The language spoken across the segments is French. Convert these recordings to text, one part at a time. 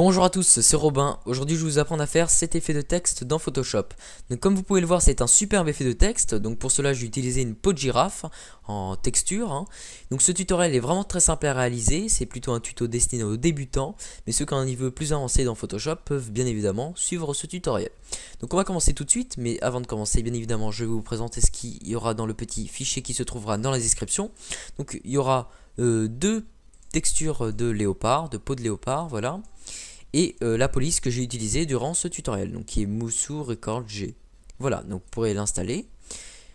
Bonjour à tous, c'est Robin. Aujourd'hui, je vais vous apprendre à faire cet effet de texte dans Photoshop. comme vous pouvez le voir, c'est un superbe effet de texte. Donc, pour cela, j'ai utilisé une peau de girafe en texture. Hein. Donc, ce tutoriel est vraiment très simple à réaliser. C'est plutôt un tuto destiné aux débutants. Mais ceux qui ont un niveau plus avancé dans Photoshop peuvent bien évidemment suivre ce tutoriel. Donc, on va commencer tout de suite. Mais avant de commencer, bien évidemment, je vais vous présenter ce qu'il y aura dans le petit fichier qui se trouvera dans la description. Donc, il y aura euh, deux textures de léopard, de peau de léopard, voilà et euh, la police que j'ai utilisée durant ce tutoriel, donc qui est Moussou Record G. Voilà, donc vous pourrez l'installer.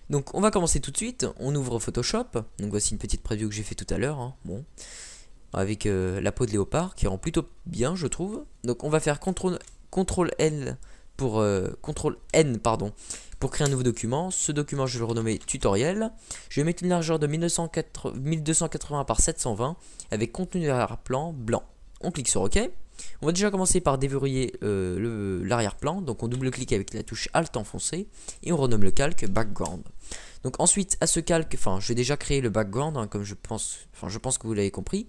Donc on va commencer tout de suite, on ouvre Photoshop, donc voici une petite preview que j'ai fait tout à l'heure, hein. bon, avec euh, la peau de léopard qui rend plutôt bien je trouve. Donc on va faire CTRL, CTRL pour euh, N pardon pour créer un nouveau document. Ce document je vais le renommer tutoriel. Je vais mettre une largeur de 1280 par 720 avec contenu d'arrière plan blanc. On clique sur OK. On va déjà commencer par déverrouiller euh, l'arrière-plan. Donc on double-clique avec la touche Alt enfoncée et on renomme le calque Background. Donc ensuite à ce calque, enfin je vais déjà créer le background hein, comme je pense, enfin je pense que vous l'avez compris.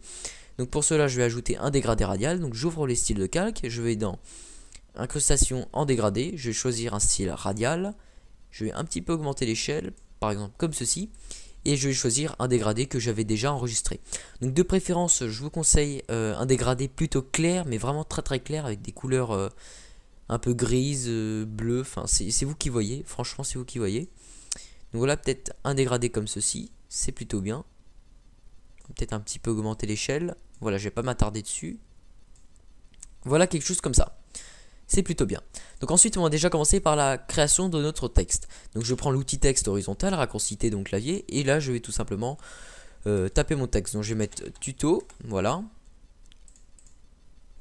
Donc pour cela je vais ajouter un dégradé radial. Donc j'ouvre les styles de calque, je vais dans incrustation en dégradé, je vais choisir un style radial. Je vais un petit peu augmenter l'échelle, par exemple comme ceci et je vais choisir un dégradé que j'avais déjà enregistré. Donc de préférence, je vous conseille euh, un dégradé plutôt clair, mais vraiment très très clair, avec des couleurs euh, un peu grises, euh, bleues, enfin c'est vous qui voyez, franchement c'est vous qui voyez. Donc voilà, peut-être un dégradé comme ceci, c'est plutôt bien. Peut-être un petit peu augmenter l'échelle, voilà, je vais pas m'attarder dessus. Voilà quelque chose comme ça c'est plutôt bien. Donc ensuite, on va déjà commencer par la création de notre texte. Donc je prends l'outil texte horizontal, raccourci donc clavier, et là je vais tout simplement euh, taper mon texte. Donc je vais mettre tuto, voilà.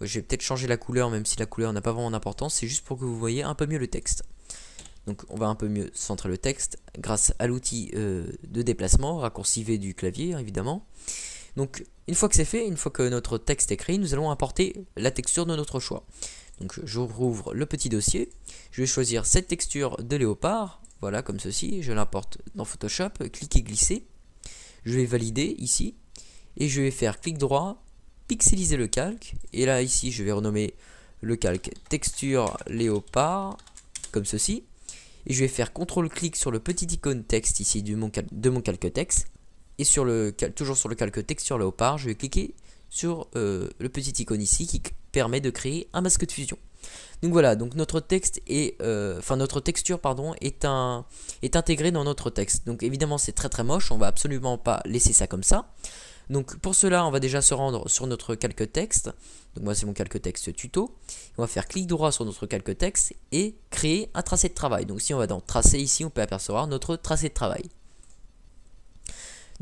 Je vais peut-être changer la couleur, même si la couleur n'a pas vraiment d'importance, c'est juste pour que vous voyez un peu mieux le texte. Donc on va un peu mieux centrer le texte grâce à l'outil euh, de déplacement, raccourci V du clavier évidemment. Donc une fois que c'est fait, une fois que notre texte est créé, nous allons importer la texture de notre choix. Donc je rouvre le petit dossier, je vais choisir cette texture de léopard, voilà comme ceci, je l'importe dans Photoshop, cliquer glisser, je vais valider ici, et je vais faire clic droit, pixeliser le calque, et là ici je vais renommer le calque texture léopard, comme ceci, et je vais faire CTRL-clic sur le petit icône texte ici de mon calque texte, et sur le, toujours sur le calque texture léopard, je vais cliquer sur euh, le petit icône ici qui permet de créer un masque de fusion. Donc voilà, donc notre texte est, euh, enfin notre texture pardon est un est intégrée dans notre texte. Donc évidemment c'est très très moche, on va absolument pas laisser ça comme ça. Donc pour cela on va déjà se rendre sur notre calque texte. Donc moi c'est mon calque texte tuto. On va faire clic droit sur notre calque texte et créer un tracé de travail. Donc si on va dans tracé ici on peut apercevoir notre tracé de travail.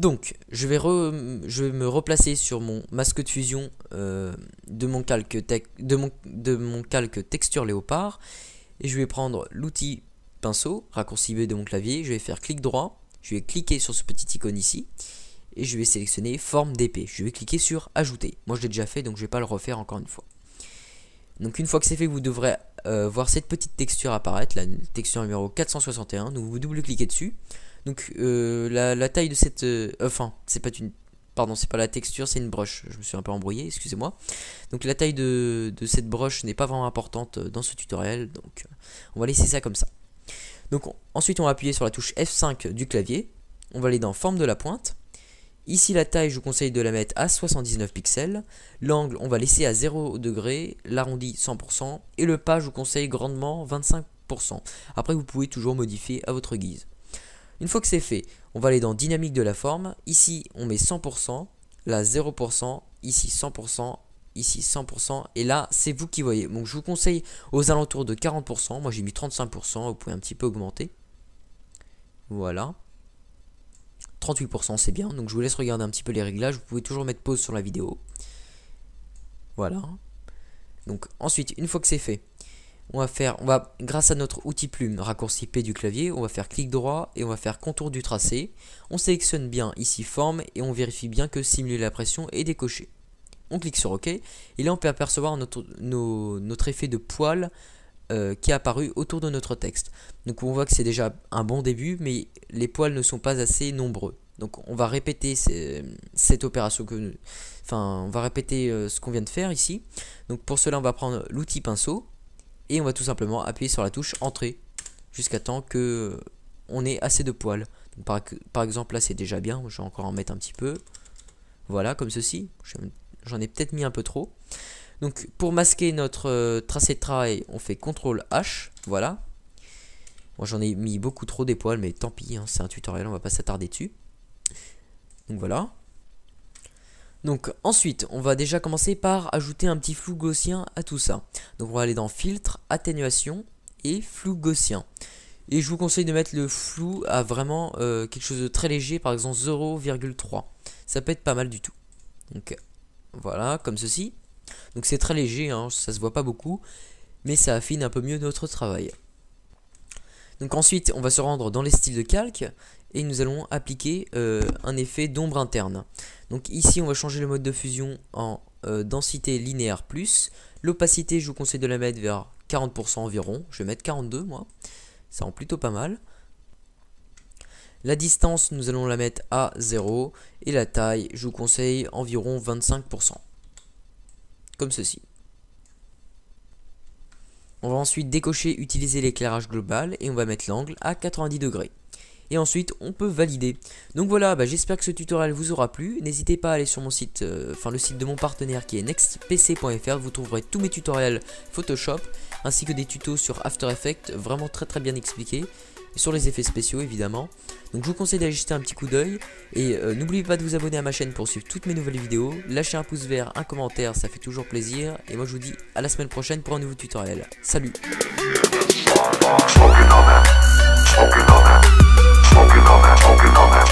Donc, je vais, me replacer sur mon masque de fusion euh, de, mon calque texture léopard. Et je vais prendre l'outil pinceau, raccourci B de mon clavier. Je vais faire clic droit. Je vais cliquer sur ce petit icône ici. Et je vais sélectionner forme d'épée. Je vais cliquer sur ajouter. Moi, je l'ai déjà fait, donc je ne vais pas le refaire encore une fois. Donc une fois que c'est fait, vous devrez euh, voir cette petite texture apparaître, la texture numéro 461. Donc vous double-cliquez dessus. Donc euh, la, taille de cette... Euh, enfin, c'est pas une... Pardon, c'est pas la texture, c'est une broche. Je me suis un peu embrouillé, excusez-moi. Donc la taille de, cette broche n'est pas vraiment importante euh, dans ce tutoriel. Donc on va laisser ça comme ça. Donc ensuite on va appuyer sur la touche F5 du clavier. On va aller dans forme de la pointe. Ici la taille, je vous conseille de la mettre à 79 pixels. L'angle, on va laisser à 0 degré, l'arrondi 100% et le pas, je vous conseille grandement 25%. Après, vous pouvez toujours modifier à votre guise. Une fois que c'est fait, on va aller dans dynamique de la forme. Ici, on met 100%, là 0%, ici 100%, ici 100%, et là, c'est vous qui voyez. Donc, je vous conseille aux alentours de 40%. Moi, j'ai mis 35%, vous pouvez un petit peu augmenter. Voilà. 38% c'est bien, donc je vous laisse regarder un petit peu les réglages, vous pouvez toujours mettre pause sur la vidéo. Voilà. Donc ensuite, une fois que c'est fait, on va faire, on va, grâce à notre outil plume, raccourci P du clavier, on va faire clic droit et on va faire contour du tracé. On sélectionne bien ici forme et on vérifie bien que simuler la pression est décoché. On clique sur OK et là on peut apercevoir notre, effet de poil euh, qui est apparu autour de notre texte. Donc on voit que c'est déjà un bon début mais les poils ne sont pas assez nombreux. Donc on va répéter cette opération que, enfin on va répéter euh, ce qu'on vient de faire ici. Donc pour cela on va prendre l'outil pinceau et on va tout simplement appuyer sur la touche entrée jusqu'à temps que on ait assez de poils. par, exemple là c'est déjà bien, je vais encore en mettre un petit peu. Voilà comme ceci, j'en ai peut-être mis un peu trop. Donc pour masquer notre euh, tracé de travail on fait CTRL H, voilà. Moi j'en ai mis beaucoup trop des poils mais tant pis, hein, c'est un tutoriel, on va pas s'attarder dessus. Donc voilà, donc ensuite, on va déjà commencer par ajouter un petit flou gaussien à tout ça. Donc on va aller dans filtre, atténuation et flou gaussien. Et je vous conseille de mettre le flou à vraiment euh, quelque chose de très léger, par exemple 0,3. Ça peut être pas mal du tout. Donc voilà, comme ceci. Donc c'est très léger, hein, ça se voit pas beaucoup, mais ça affine un peu mieux notre travail. Donc ensuite, on va se rendre dans les styles de calque et nous allons appliquer euh, un effet d'ombre interne. Donc ici on va changer le mode de fusion en euh, densité linéaire plus. L'opacité je vous conseille de la mettre vers 40% environ, je vais mettre 42 moi, ça rend plutôt pas mal. La distance nous allons la mettre à 0 et la taille je vous conseille environ 25%. Comme ceci. On va ensuite décocher utiliser l'éclairage global et on va mettre l'angle à 90 degrés et ensuite on peut valider. Donc voilà, bah, j'espère que ce tutoriel vous aura plu. N'hésitez pas à aller sur mon site, euh, enfin le site de mon partenaire qui est nextpc.fr, vous trouverez tous mes tutoriels Photoshop ainsi que des tutos sur After Effects, vraiment très très bien expliqués sur les effets spéciaux évidemment. Donc je vous conseille d'ajuster jeter un petit coup d'œil et euh, n'oubliez pas de vous abonner à ma chaîne pour suivre toutes mes nouvelles vidéos. Lâchez un pouce vert, un commentaire, ça fait toujours plaisir. Et moi je vous dis à la semaine prochaine pour un nouveau tutoriel. Salut